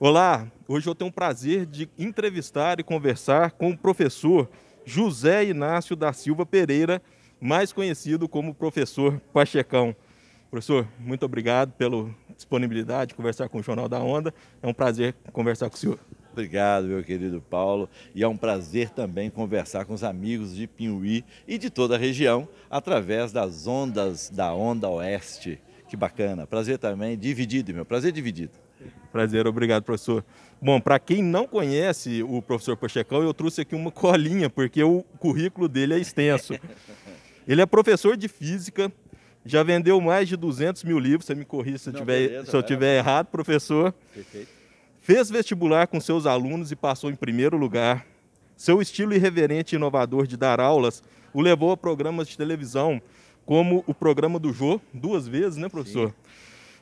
Olá, hoje eu tenho o prazer de entrevistar e conversar com o professor José Inácio da Silva Pereira, mais conhecido como professor Pachecão. Professor, muito obrigado pela disponibilidade de conversar com o Jornal da Onda. É um prazer conversar com o senhor. Obrigado, meu querido Paulo. E é um prazer também conversar com os amigos de Pinhuí e de toda a região através das ondas da Onda Oeste. Que bacana. Prazer também dividido, meu. Prazer dividido. Prazer, obrigado, professor. Bom, para quem não conhece o professor Pachecão, eu trouxe aqui uma colinha, porque o currículo dele é extenso. Ele é professor de física, já vendeu mais de 200 mil livros, você me corrija se, eu tiver, se eu estiver errado, professor. Perfeito. Fez vestibular com seus alunos e passou em primeiro lugar. Seu estilo irreverente e inovador de dar aulas o levou a programas de televisão, como o programa do Jô, duas vezes, né, professor? Sim.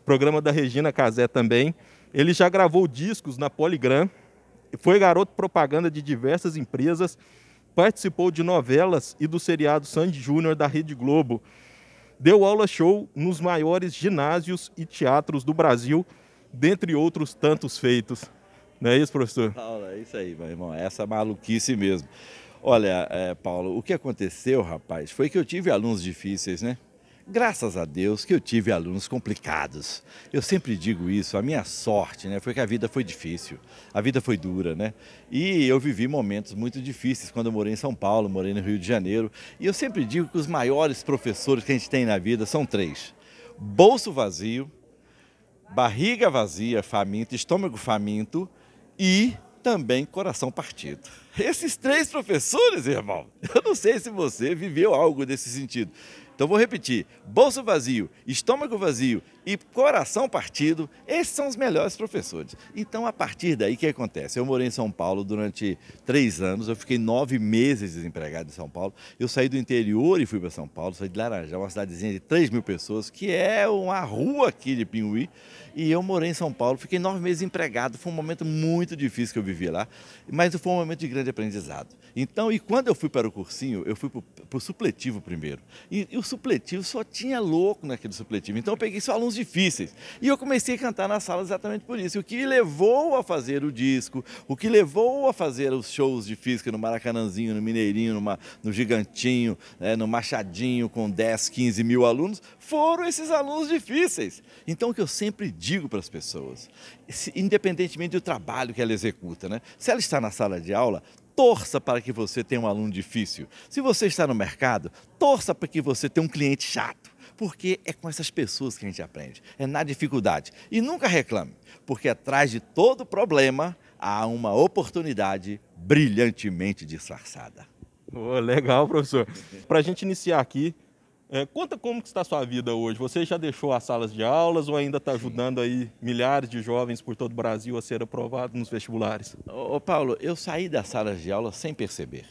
Programa da Regina Casé também ele já gravou discos na Polygram, foi garoto propaganda de diversas empresas, participou de novelas e do seriado Sandy Júnior da Rede Globo. Deu aula show nos maiores ginásios e teatros do Brasil, dentre outros tantos feitos. Não é isso, professor? Paulo, é isso aí, meu irmão. É essa maluquice mesmo. Olha, é, Paulo, o que aconteceu, rapaz, foi que eu tive alunos difíceis, né? Graças a Deus que eu tive alunos complicados. Eu sempre digo isso, a minha sorte né, foi que a vida foi difícil, a vida foi dura, né? E eu vivi momentos muito difíceis quando eu morei em São Paulo, morei no Rio de Janeiro. E eu sempre digo que os maiores professores que a gente tem na vida são três: bolso vazio, barriga vazia, faminto, estômago faminto e também coração partido. Esses três professores, irmão, eu não sei se você viveu algo desse sentido. Então vou repetir: bolso vazio, estômago vazio, e coração partido, esses são os melhores professores. Então, a partir daí, o que acontece? Eu morei em São Paulo durante três anos, eu fiquei nove meses desempregado em São Paulo. Eu saí do interior e fui para São Paulo, saí de Laranjal, uma cidadezinha de 3 mil pessoas, que é uma rua aqui de Pinhuí. E eu morei em São Paulo, fiquei nove meses empregado. Foi um momento muito difícil que eu vivi lá, mas foi um momento de grande aprendizado. Então, e quando eu fui para o cursinho, eu fui para o supletivo primeiro. E, e o supletivo só tinha louco naquele supletivo. Então, eu peguei só alunos difíceis. E eu comecei a cantar na sala exatamente por isso. o que levou a fazer o disco, o que levou a fazer os shows de física no Maracanãzinho, no Mineirinho, numa, no Gigantinho, né, no Machadinho, com 10, 15 mil alunos, foram esses alunos difíceis. Então, o que eu sempre digo para as pessoas, independentemente do trabalho que ela executa, né? se ela está na sala de aula, torça para que você tenha um aluno difícil. Se você está no mercado, torça para que você tenha um cliente chato porque é com essas pessoas que a gente aprende, é na dificuldade. E nunca reclame, porque atrás de todo problema há uma oportunidade brilhantemente disfarçada. Oh, legal, professor. Para a gente iniciar aqui, é, conta como está a sua vida hoje. Você já deixou as salas de aulas ou ainda está ajudando aí milhares de jovens por todo o Brasil a ser aprovados nos vestibulares? Ô, Paulo, eu saí das salas de aula sem perceber.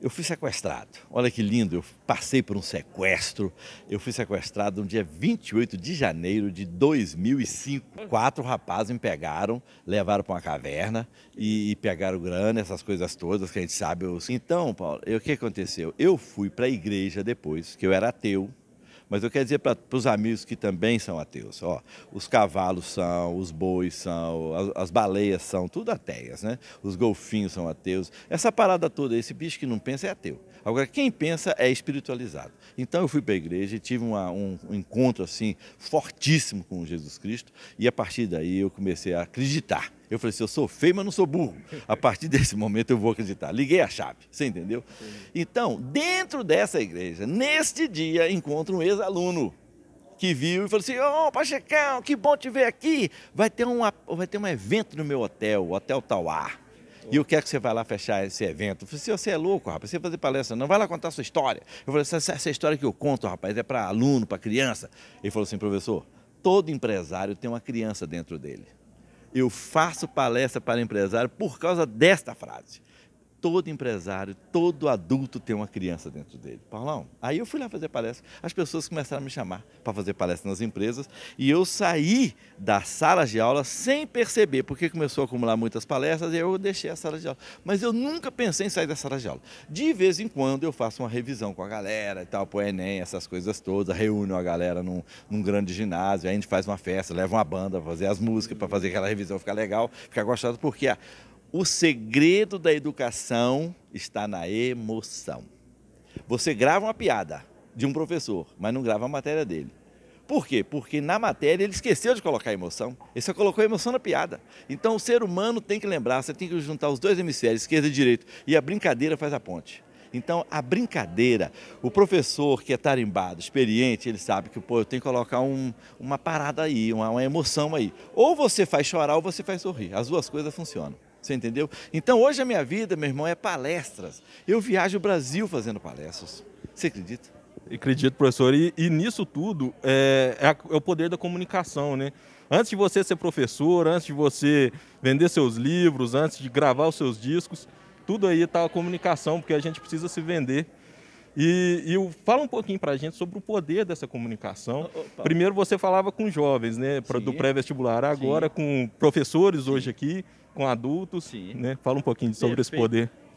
Eu fui sequestrado. Olha que lindo, eu passei por um sequestro. Eu fui sequestrado no dia 28 de janeiro de 2005. Quatro rapazes me pegaram, levaram para uma caverna e, e, pegaram grana, essas coisas todas que a gente sabe. Eu... Então, Paulo, o que aconteceu? Eu fui para a igreja depois, que eu era ateu. Mas eu quero dizer para os amigos que também são ateus, ó, os cavalos são, os bois são, as, as baleias são, tudo ateias, né? Os golfinhos são ateus. Essa parada toda, esse bicho que não pensa é ateu. Agora, quem pensa é espiritualizado. Então eu fui para a igreja e tive uma, um encontro assim fortíssimo com Jesus Cristo e a partir daí eu comecei a acreditar. Eu falei assim, eu sou feio, mas não sou burro. A partir desse momento eu vou acreditar. Liguei a chave, você entendeu? Então, dentro dessa igreja, neste dia, encontro um ex-aluno que viu e falou assim: Ô, oh, Pachecão, que bom te ver aqui. Vai ter, uma, vai ter um evento no meu hotel, o Hotel Tauá. E o que é que você vai lá fechar esse evento? Eu falei, assim, você é louco, rapaz, você vai fazer palestra, não vai lá contar a sua história. Eu falei, essa, essa história que eu conto, rapaz, é para aluno, para criança. Ele falou assim, professor, todo empresário tem uma criança dentro dele. Eu faço palestra para empresário por causa desta frase todo empresário, todo adulto tem uma criança dentro dele. Paulão, aí eu fui lá fazer palestra. As pessoas começaram a me chamar para fazer palestra nas empresas e eu saí da sala de aula sem perceber, porque começou a acumular muitas palestras e eu deixei a sala de aula. Mas eu nunca pensei em sair da sala de aula. De vez em quando eu faço uma revisão com a galera e tal, para o Enem, essas coisas todas, reúno a galera num, num grande ginásio, aí a gente faz uma festa, leva uma banda, fazer as músicas para fazer aquela revisão ficar legal, ficar gostado porque a o segredo da educação está na emoção. Você grava uma piada de um professor, mas não grava a matéria dele. Por quê? Porque na matéria ele esqueceu de colocar emoção. Ele só colocou emoção na piada. Então o ser humano tem que lembrar, você tem que juntar os dois hemisférios, esquerda e direita, e a brincadeira faz a ponte. Então, a brincadeira, o professor que é tarimbado, experiente, ele sabe que, pô, eu tenho que colocar um, uma parada aí, uma, uma emoção aí. Ou você faz chorar ou você faz sorrir. As duas coisas funcionam. Você entendeu? Então hoje a minha vida, meu irmão, é palestras. Eu viajo o Brasil fazendo palestras. Você acredita? Acredito, professor. E, e nisso tudo é, é, é, o poder da comunicação, né? Antes de você ser professor, antes de você vender seus livros, antes de gravar os seus discos, tudo aí está a comunicação, porque a gente precisa se vender. E, e fala um pouquinho para a gente sobre o poder dessa comunicação. Opa. Primeiro você falava com jovens, né, pra, do pré-vestibular, agora Sim. com professores Sim. hoje aqui, com adultos. Sim. Né? Fala um pouquinho sobre Perfeito. esse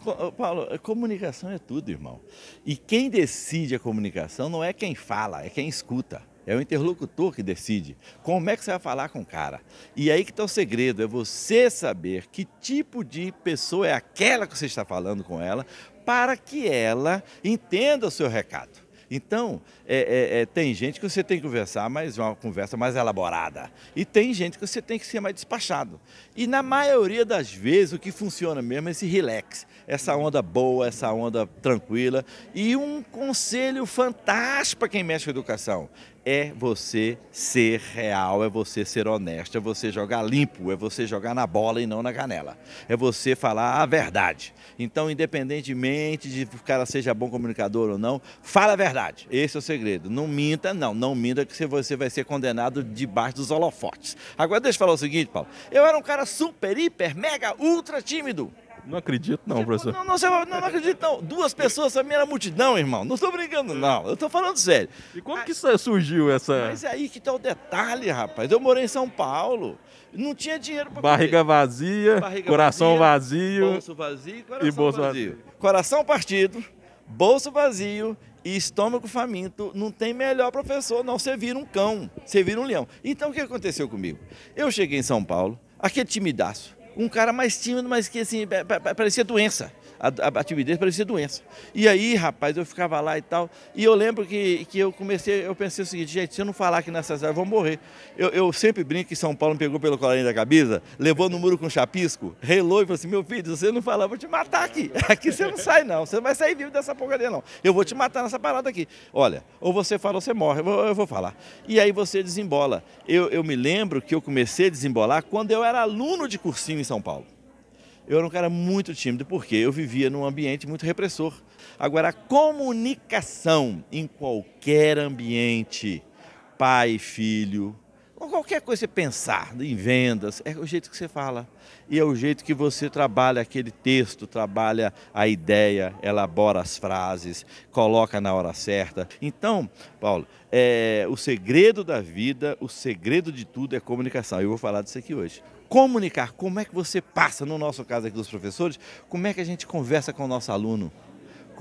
poder. Paulo, comunicação é tudo, irmão. E quem decide a comunicação não é quem fala, é quem escuta. É o interlocutor que decide como é que você vai falar com o cara. E aí que está o segredo, é você saber que tipo de pessoa é aquela que você está falando com ela para que ela entenda o seu recado. Então, é, é, é, tem gente que você tem que conversar, mas uma conversa mais elaborada. E tem gente que você tem que ser mais despachado. E na maioria das vezes, o que funciona mesmo é esse relax, essa onda boa, essa onda tranquila. E um conselho fantástico para quem mexe com educação é você ser real, é você ser honesto, é você jogar limpo, é você jogar na bola e não na canela. É você falar a verdade. Então, independentemente de o cara seja bom comunicador ou não, fala a verdade. Esse é o segredo. Não minta, não. Não minta que você vai ser condenado debaixo dos holofotes. Agora, deixa eu falar o seguinte, Paulo. Eu era um cara super, hiper, mega, ultra tímido. Não acredito, não, professor. Não, não, você, não, não acredito, não. Duas pessoas também era multidão, irmão. Não estou brincando, não. Eu estou falando sério. E como ah, que é, surgiu essa. Mas é aí que está o detalhe, rapaz. Eu morei em São Paulo. Não tinha dinheiro para Barriga comer. vazia, Barriga coração vazia, vazio. Bolso vazio coração e bolso vazio. vazio. Coração partido, bolso vazio e estômago faminto, não tem melhor professor, não. Você vira um cão, você vira um leão. Então o que aconteceu comigo? Eu cheguei em São Paulo, aquele timidaço um cara mais tímido, mas que assim, parecia doença a, a timidez parecia doença. E aí, rapaz, eu ficava lá e tal. E eu lembro que, que eu comecei, eu pensei o seguinte, gente, se eu não falar aqui nessas áreas, eu vou morrer. Eu, eu sempre brinco que São Paulo me pegou pelo colarinho da cabeça, levou no muro com chapisco, relou e falou assim, meu filho, se você não falar, eu vou te matar aqui. Aqui você não sai não, você não vai sair vivo dessa porcaria não. Eu vou te matar nessa parada aqui. Olha, ou você fala ou você morre, eu vou, eu vou falar. E aí você desembola. Eu, eu me lembro que eu comecei a desembolar quando eu era aluno de cursinho em São Paulo. Eu era um cara muito tímido, porque eu vivia num ambiente muito repressor. Agora, a comunicação em qualquer ambiente, pai, filho, ou qualquer coisa que você pensar em vendas, é o jeito que você fala. E é o jeito que você trabalha aquele texto, trabalha a ideia, elabora as frases, coloca na hora certa. Então, Paulo, é, o segredo da vida, o segredo de tudo é comunicação. Eu vou falar disso aqui hoje. Comunicar, como é que você passa, no nosso caso aqui dos professores, como é que a gente conversa com o nosso aluno?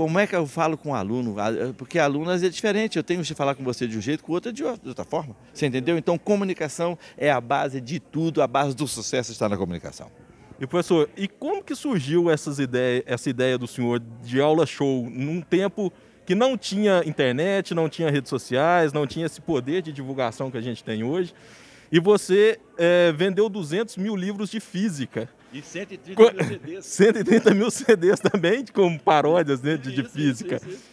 Como é que eu falo com o aluno? Ah, é, porque alunos é diferente. Eu tenho que falar com você de um jeito, com o outro é de outra forma. Você entendeu? Então, comunicação é a base de tudo. A base do sucesso está na comunicação. E professor, e como que surgiu essas ideias, essa ideia do senhor de aula show num tempo que não tinha internet, não tinha redes sociais, não tinha esse poder de divulgação que a gente tem hoje? E você é, vendeu 200 mil livros de física. E 130 Co... mil CDs. 130 mil CDs também, com paródias né, de, de isso, física. Isso, isso,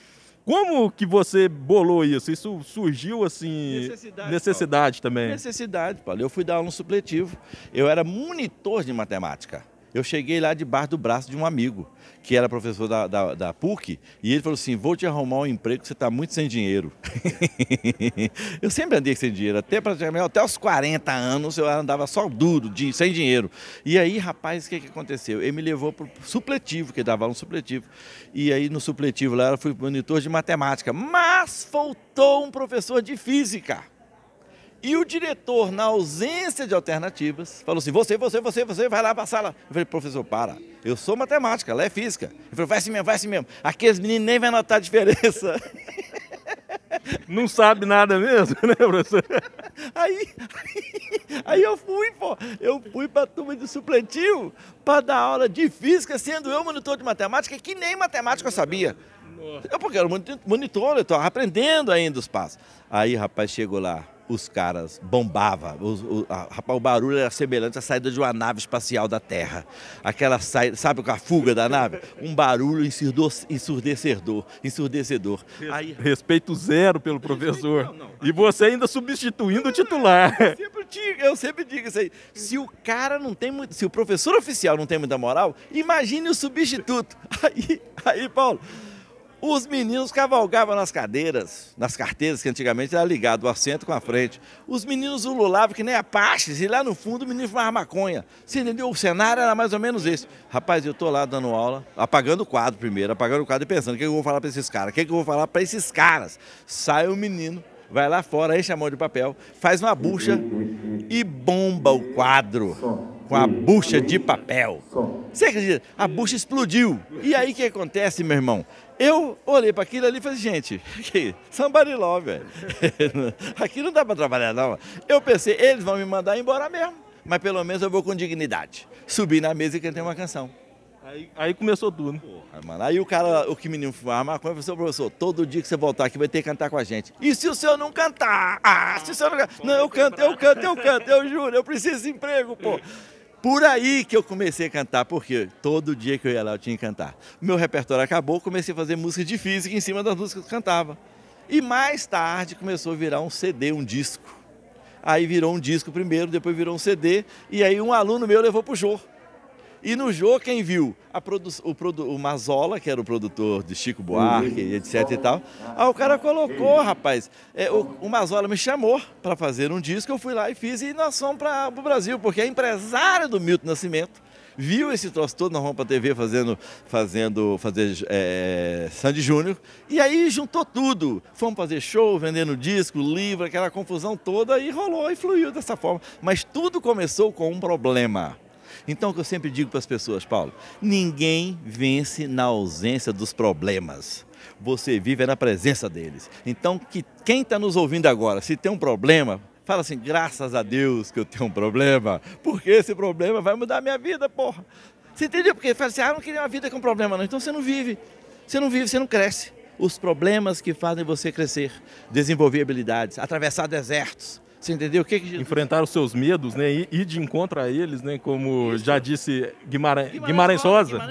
Como que você bolou isso? Isso surgiu assim. Necessidade, necessidade Paulo. também. Necessidade, Paulo. Eu fui dar aula no supletivo. Eu era monitor de matemática. Eu cheguei lá debaixo do braço de um amigo, que era professor da, da, da PUC, e ele falou assim: Vou te arrumar um emprego, você está muito sem dinheiro. eu sempre andei sem dinheiro, até praticamente até os 40 anos eu andava só duro, de, sem dinheiro. E aí, rapaz, o que, que aconteceu? Ele me levou para o supletivo, que dava um supletivo. E aí, no supletivo lá, eu fui monitor de matemática, mas faltou um professor de física. E o diretor, na ausência de alternativas, falou assim: você, você, você, você, vai lá para a sala. Eu falei, professor, para. Eu sou matemática, ela é física. Ele falou, vai assim mesmo, vai assim mesmo. Aqueles meninos nem vão notar a diferença. Não sabe nada mesmo, né, professor? Aí, aí, aí eu fui, pô. Eu fui para a turma de supletivo para dar aula de física, sendo eu monitor de matemática, que nem matemática eu sabia. É eu, porque era monitor, eu estava aprendendo ainda os passos. Aí, rapaz, chegou lá os caras bombava. Os, o, a, rapaz, o barulho era semelhante à saída de uma nave espacial da Terra. Aquela saída, sabe com a fuga da nave? Um barulho ensurdecedor. ensurdecedor. Aí... Respeito zero pelo professor. não, não. E você ainda substituindo o titular. Eu sempre, digo, eu sempre digo isso aí. Se o cara não tem muito. Se o professor oficial não tem muita moral, imagine o substituto. Aí, aí Paulo. Os meninos cavalgavam nas cadeiras, nas carteiras, que antigamente era ligado o assento com a frente. Os meninos ululavam que nem apaches, e lá no fundo o menino fumava maconha. Você entendeu? O cenário era mais ou menos esse. Rapaz, eu tô lá dando aula, apagando o quadro primeiro, apagando o quadro e pensando, o que, eu vou falar para esses caras? O que, eu vou falar para esses caras? Sai o menino, vai lá fora, enche a mão de papel, faz uma bucha e bomba o quadro com a bucha de papel. Você acredita? A bucha explodiu. E aí o que acontece, meu irmão? Eu olhei para aquilo ali e falei, gente, aqui, somebody love, velho. aqui não dá para trabalhar, não. Eu pensei, eles vão me mandar embora mesmo, mas pelo menos eu vou com dignidade. Subi na mesa e cantei uma canção. Aí, aí começou tudo. Né? Porra, mano. Aí o cara, o que menino fumava maconha, falou, professor, todo dia que você voltar aqui vai ter que cantar com a gente. E se o senhor não cantar? Ah, se o senhor não cantar? Não, eu canto, eu canto, eu canto, eu juro, eu preciso de emprego, pô. Por aí que eu comecei a cantar, porque todo dia que eu ia lá eu tinha que cantar. Meu repertório acabou, comecei a fazer música de física em cima das músicas que eu cantava. E mais tarde começou a virar um CD, um disco. Aí virou um disco primeiro, depois virou um CD, e aí um aluno meu levou pro show. E no Jô, quem viu? Produ o, produ o Mazola, que era o produtor de Chico Buarque, etc e tal. Aí o cara colocou, rapaz. É, o, o, Mazola me chamou para fazer um disco, eu fui lá e fiz, e nós fomos para o Brasil, porque é empresário do Milton Nascimento. Viu esse troço todo na Rompa TV fazendo, fazendo, fazer é, Sandy Júnior. E aí juntou tudo. Fomos fazer show, vendendo disco, livro, aquela confusão toda, e rolou e fluiu dessa forma. Mas tudo começou com um problema então, o que eu sempre digo para as pessoas, Paulo, ninguém vence na ausência dos problemas. Você vive é na presença deles. Então, que quem está nos ouvindo agora, se tem um problema, fala assim: graças a Deus que eu tenho um problema, porque esse problema vai mudar a minha vida, porra. Você entendeu? Porque fala assim: ah, não queria uma vida com problema, não. Então você não vive. Você não vive, você não cresce. Os problemas que fazem você crescer, desenvolver habilidades, atravessar desertos, você entendeu? O que, que... Enfrentar os seus medos, né? E, e de encontro a eles, né? Como Isso. já disse Guimarães, Guimarães,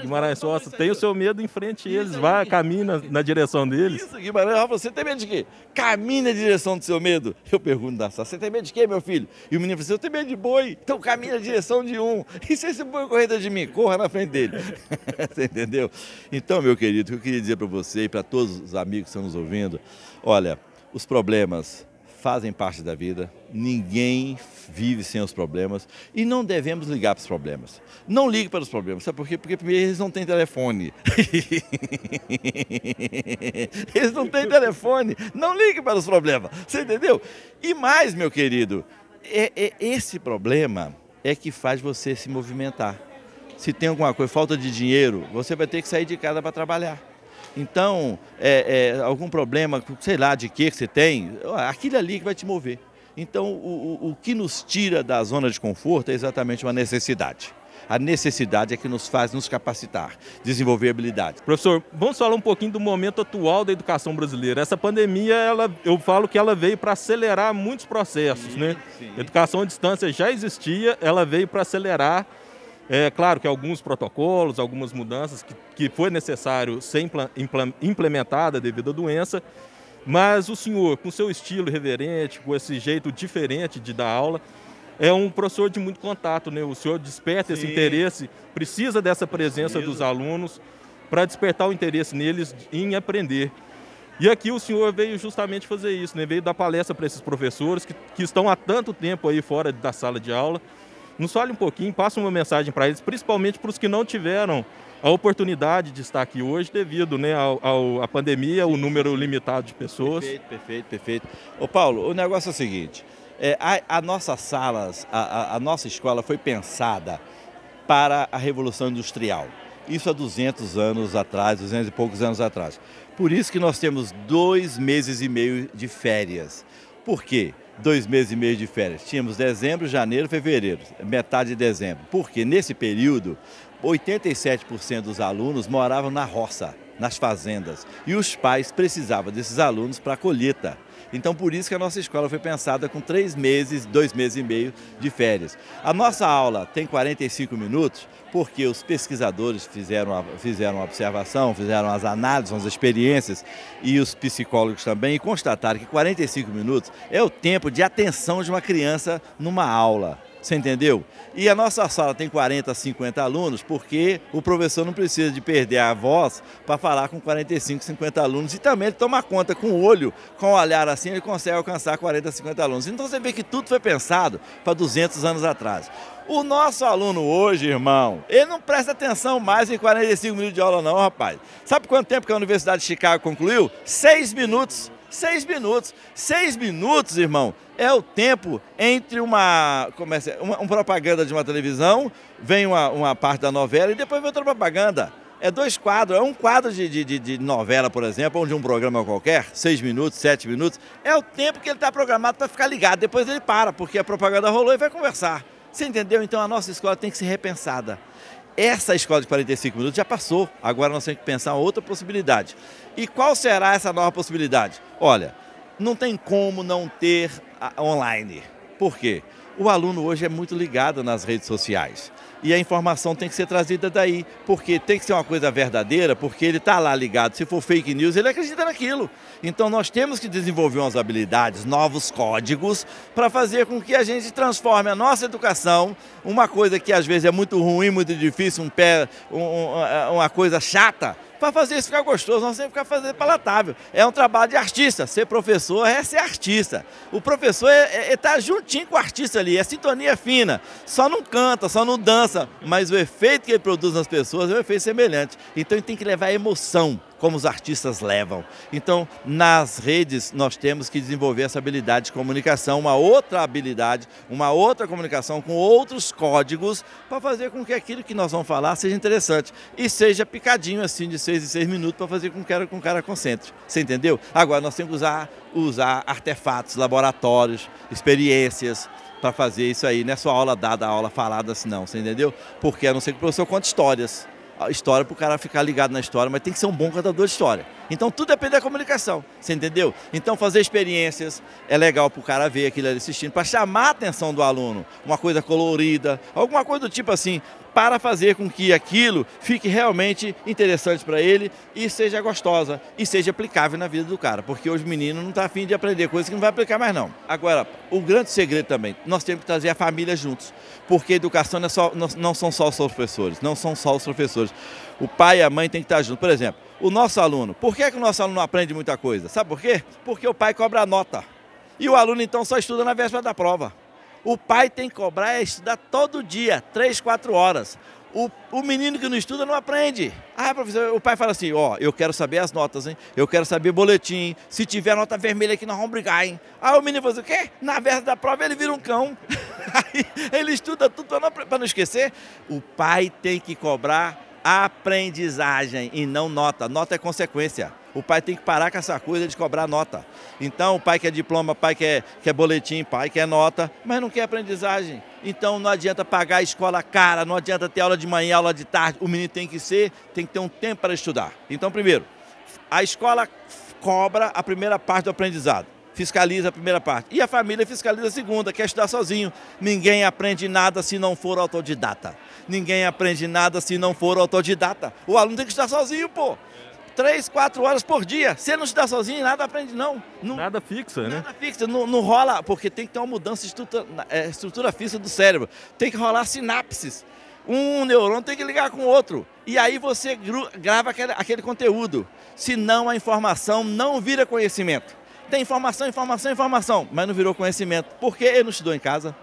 Guimarães, Rosa tem o seu medo, enfrente eles, vá, caminha na direção deles. Isso, Guimarães, ah, você tem medo de quê? Caminha na direção do seu medo. Eu pergunto da você tem medo de quê, meu filho? E o menino assim, eu tenho medo de boi. Então caminha na direção de um. E se esse boi correr de mim? Corra na frente dele. você entendeu? Então, meu querido, o que eu queria dizer para você e para todos os amigos que estão nos ouvindo, olha, os problemas fazem parte da vida, ninguém vive sem os problemas e não devemos ligar para os problemas. Não ligue para os problemas, sabe por quê? Porque primeiro eles não têm telefone. eles não têm telefone. Não ligue para os problemas, você entendeu? E mais, meu querido, é, é esse problema é que faz você se movimentar. Se tem alguma coisa, falta de dinheiro, você vai ter que sair de casa para trabalhar. Então, é, é, algum problema, sei lá, de que você tem, aquilo ali que vai te mover. Então, o, o, o que nos tira da zona de conforto é exatamente uma necessidade. A necessidade é que nos faz nos capacitar, desenvolver habilidades. Professor, vamos falar um pouquinho do momento atual da educação brasileira. Essa pandemia, ela, eu falo que ela veio para acelerar muitos processos, né? sim, né? Sim. Educação à distância já existia, ela veio para acelerar é claro que alguns protocolos, algumas mudanças que, que foi necessário ser implementada devido à doença, mas o senhor, com seu estilo reverente, com esse jeito diferente de dar aula, é um professor de muito contato, né? O senhor desperta Sim. esse interesse, precisa dessa presença dos alunos para despertar o interesse neles em aprender. E aqui o senhor veio justamente fazer isso, né? Veio dar palestra para esses professores que, que estão há tanto tempo aí fora da sala de aula nos fale um pouquinho, passe uma mensagem para eles, principalmente para os que não tiveram a oportunidade de estar aqui hoje devido né, ao, ao, à pandemia, o número limitado de pessoas. Perfeito, perfeito, perfeito. Ô Paulo, o negócio é o seguinte, é, a, a nossas salas, a, a, a nossa escola foi pensada para a Revolução Industrial. Isso há 200 anos atrás, 200 e poucos anos atrás. Por isso que nós temos dois meses e meio de férias. Por quê? dois meses e meio de férias. Tínhamos dezembro, janeiro, fevereiro, metade de dezembro. Porque nesse período, 87% dos alunos moravam na roça nas fazendas. E os pais precisavam desses alunos para a colheita. Então, por isso que a nossa escola foi pensada com três meses, dois meses e meio de férias. A nossa aula tem 45 minutos, porque os pesquisadores fizeram a, fizeram a observação, fizeram as análises, as experiências, e os psicólogos também, e constataram que 45 minutos é o tempo de atenção de uma criança numa aula. Você entendeu? E a nossa sala tem 40, 50 alunos, porque o professor não precisa de perder a voz para falar com 45, 50 alunos. E também ele toma conta com o olho, com o olhar assim, ele consegue alcançar 40, 50 alunos. Então você vê que tudo foi pensado para 200 anos atrás. O nosso aluno hoje, irmão, ele não presta atenção mais em 45 minutos de aula não, rapaz. Sabe quanto tempo que a Universidade de Chicago concluiu? Seis minutos Seis minutos. Seis minutos, irmão, é o tempo entre uma, como é, é uma, uma propaganda de uma televisão, vem uma, uma parte da novela e depois vem outra propaganda. É dois quadros, é um quadro de, de, de, novela, por exemplo, ou de um programa qualquer, seis minutos, sete minutos, é o tempo que ele está programado para ficar ligado. Depois ele para, porque a propaganda rolou e vai conversar. Você entendeu? Então a nossa escola tem que ser repensada. Essa escola de 45 minutos já passou, agora nós temos que pensar outra possibilidade. E qual será essa nova possibilidade? Olha, não tem como não ter online. Por quê? o aluno hoje é muito ligado nas redes sociais. E a informação tem que ser trazida daí, porque tem que ser uma coisa verdadeira, porque ele está lá ligado. Se for fake news, ele acredita naquilo. Então nós temos que desenvolver umas habilidades, novos códigos, para fazer com que a gente transforme a nossa educação, uma coisa que às vezes é muito ruim, muito difícil, um pé, um, uma coisa chata, para fazer isso ficar gostoso, nós temos que ficar fazer palatável. É um trabalho de artista. Ser professor é ser artista. O professor está é, é, é tá juntinho com o artista ali, é sintonia fina. Só não canta, só não dança, mas o efeito que ele produz nas pessoas é um efeito semelhante. Então ele tem que levar emoção como os artistas levam. Então, nas redes, nós temos que desenvolver essa habilidade de comunicação, uma outra habilidade, uma outra comunicação com outros códigos para fazer com que aquilo que nós vamos falar seja interessante e seja picadinho assim de seis em seis minutos para fazer com que o cara concentre. Você entendeu? Agora, nós temos que usar, usar artefatos, laboratórios, experiências, para fazer isso aí. Não é só aula dada, aula falada, assim, não, você entendeu? Porque a não ser que o professor conte histórias a história para o cara ficar ligado na história, mas tem que ser um bom contador de história. Então tudo depende da comunicação, você entendeu? Então fazer experiências é legal para o cara ver aquilo ali assistindo, para chamar a atenção do aluno, uma coisa colorida, alguma coisa do tipo assim para fazer com que aquilo fique realmente interessante para ele e seja gostosa e seja aplicável na vida do cara, porque o menino não está afim de aprender coisas que não vai aplicar mais não. Agora, o grande segredo também, nós temos que trazer a família juntos, porque educação não, é só, não, são só os professores, não são só os professores. O pai e a mãe têm que estar juntos. Por exemplo, o nosso aluno, por que, é que o nosso aluno não aprende muita coisa? Sabe por quê? Porque o pai cobra a nota. E o aluno então só estuda na véspera da prova. O pai tem que cobrar e estudar todo dia, três, quatro horas. O, o, menino que não estuda não aprende. Ah, professor, o pai fala assim, ó, oh, eu quero saber as notas, hein? Eu quero saber boletim. Se tiver nota vermelha aqui, nós vamos brigar, hein? Aí ah, o menino fala assim, o quê? Na versa da prova ele vira um cão. Aí ele estuda tudo para não, não, esquecer. O pai tem que cobrar aprendizagem e não nota. Nota é consequência. O pai tem que parar com essa coisa de cobrar nota. Então, o pai quer diploma, pai quer, quer boletim, pai quer nota, mas não quer aprendizagem. Então, não adianta pagar a escola cara, não adianta ter aula de manhã, aula de tarde. O menino tem que ser, tem que ter um tempo para estudar. Então, primeiro, a escola cobra a primeira parte do aprendizado fiscaliza a primeira parte. E a família fiscaliza a segunda, quer estudar sozinho. Ninguém aprende nada se não for autodidata. Ninguém aprende nada se não for autodidata. O aluno tem que estudar sozinho, pô três, quatro horas por dia. Se não estudar sozinho, nada aprende, não. não nada fixa, nada né? Nada fixa, não, não, rola, porque tem que ter uma mudança de estrutura, é, estrutura fixa do cérebro. Tem que rolar sinapses. Um neurônio tem que ligar com o outro. E aí você grava aquele, aquele conteúdo. Senão a informação não vira conhecimento. Tem informação, informação, informação, mas não virou conhecimento. Porque ele não estudou em casa.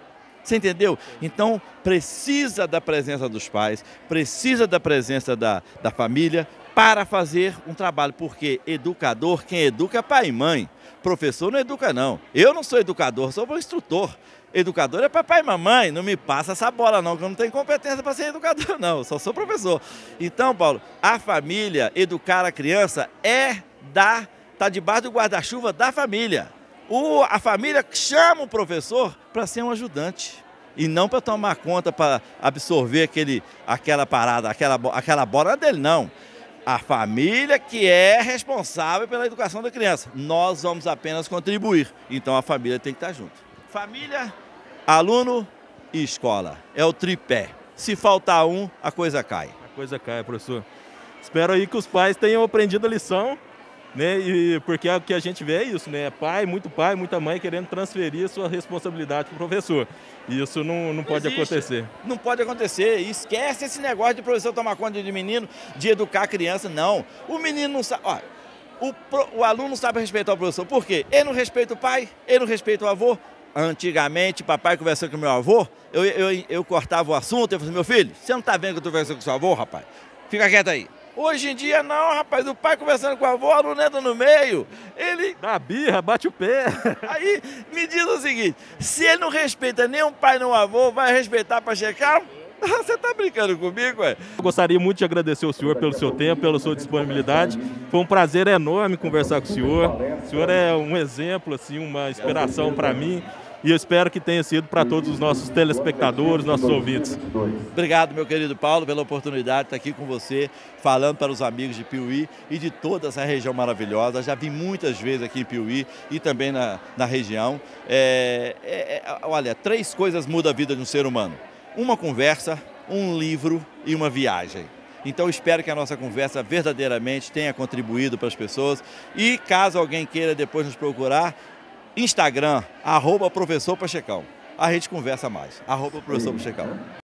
Você entendeu? Então, precisa da presença dos pais, precisa da presença da, da família para fazer um trabalho, porque educador, quem educa é pai e mãe. Professor não educa, não. Eu não sou educador, sou um instrutor. Educador é papai e mamãe, não me passa essa bola não, que eu não tenho competência para ser educador não, eu só sou professor. Então, Paulo, a família, educar a criança é da, está debaixo do guarda-chuva da família o, a família chama o professor para ser um ajudante e não para tomar conta, para absorver aquele, aquela parada, aquela, aquela bola dele, não. A família que é responsável pela educação da criança. Nós vamos apenas contribuir. Então a família tem que estar tá junto. Família, aluno e escola. É o tripé. Se faltar um, a coisa cai. A coisa cai, professor. Espero aí que os pais tenham aprendido a lição né? E porque o que a gente vê é isso, né? Pai, muito pai, muita mãe querendo transferir sua responsabilidade para o professor. E isso não, não, não pode existe. acontecer. Não pode acontecer. esquece esse negócio de professor tomar conta de menino, de educar a criança, não. O menino não sabe. o, pro, o aluno sabe respeitar o professor. Por quê? Ele não respeita o pai, ele não respeita o avô, antigamente, papai conversando com meu avô, eu, eu, eu cortava o assunto, eu falei, assim, meu filho, você não está vendo que eu estou conversando com seu avô, rapaz? Fica quieto aí. Hoje em dia não, rapaz, o pai conversando com a avó, a luneta no meio, ele... Dá birra, bate o pé. Aí me diz o seguinte, se ele não respeita nem um pai nem um avô, vai respeitar para checar? Você está brincando comigo, ué? Eu gostaria muito de agradecer ao senhor pelo seu tempo, pela sua disponibilidade. Foi um prazer enorme conversar com o senhor. O senhor é um exemplo, assim, uma inspiração para mim e eu espero que tenha sido para todos os nossos telespectadores, nossos ouvintes. Obrigado, meu querido Paulo, pela oportunidade de estar aqui com você, falando para os amigos de Piuí e de toda essa região maravilhosa. Já vim muitas vezes aqui em Piuí e também na, na região. É, é, é, olha, três coisas mudam a vida de um ser humano. Uma conversa, um livro e uma viagem. Então espero que a nossa conversa verdadeiramente tenha contribuído para as pessoas. E caso alguém queira depois nos procurar, Instagram, arroba professor Pachecão. A gente conversa mais. Arroba professor Pachecão.